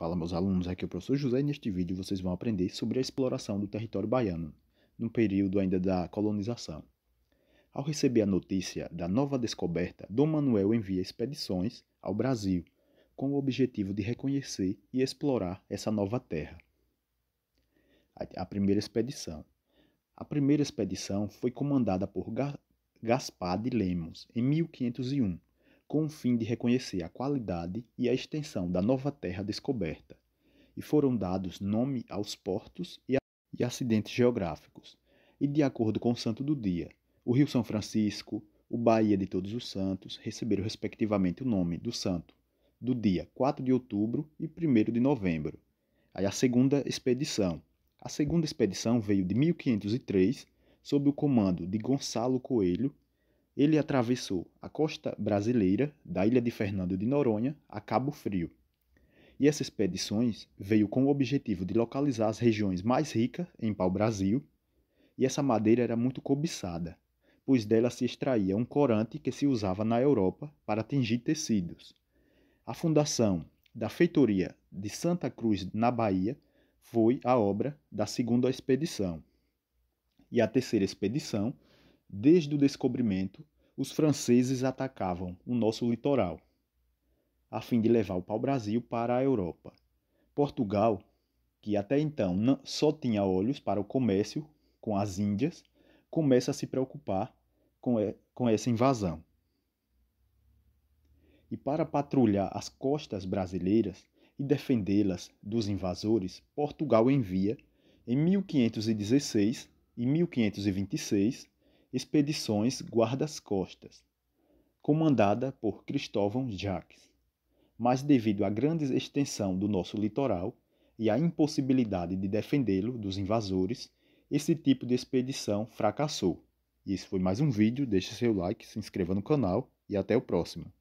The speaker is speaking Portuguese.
Fala meus alunos, aqui é o professor José e neste vídeo vocês vão aprender sobre a exploração do território baiano, no período ainda da colonização. Ao receber a notícia da nova descoberta, Dom Manuel envia expedições ao Brasil com o objetivo de reconhecer e explorar essa nova terra. A primeira expedição. A primeira expedição foi comandada por Gaspar de Lemos em 1501 com o fim de reconhecer a qualidade e a extensão da nova terra descoberta, e foram dados nome aos portos e, a... e acidentes geográficos. E de acordo com o santo do dia, o Rio São Francisco, o Bahia de Todos os Santos receberam respectivamente o nome do santo do dia 4 de outubro e 1 de novembro. Aí a segunda expedição. A segunda expedição veio de 1503 sob o comando de Gonçalo Coelho ele atravessou a costa brasileira, da ilha de Fernando de Noronha a Cabo Frio. E essa expedições veio com o objetivo de localizar as regiões mais ricas em pau-brasil, e essa madeira era muito cobiçada, pois dela se extraía um corante que se usava na Europa para tingir tecidos. A fundação da feitoria de Santa Cruz, na Bahia, foi a obra da segunda expedição. E a terceira expedição Desde o descobrimento, os franceses atacavam o nosso litoral, a fim de levar o pau-brasil para a Europa. Portugal, que até então só tinha olhos para o comércio com as Índias, começa a se preocupar com, e, com essa invasão. E para patrulhar as costas brasileiras e defendê-las dos invasores, Portugal envia, em 1516 e 1526, Expedições Guardas-Costas, comandada por Cristóvão Jacques. Mas devido à grande extensão do nosso litoral e à impossibilidade de defendê-lo dos invasores, esse tipo de expedição fracassou. E esse foi mais um vídeo, deixe seu like, se inscreva no canal e até o próximo.